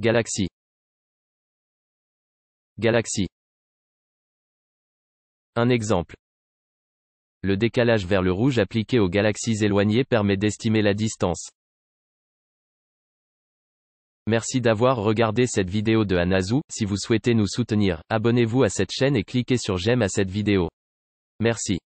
Galaxie. Galaxie. Un exemple. Le décalage vers le rouge appliqué aux galaxies éloignées permet d'estimer la distance. Merci d'avoir regardé cette vidéo de hanazu si vous souhaitez nous soutenir, abonnez-vous à cette chaîne et cliquez sur j'aime à cette vidéo. Merci.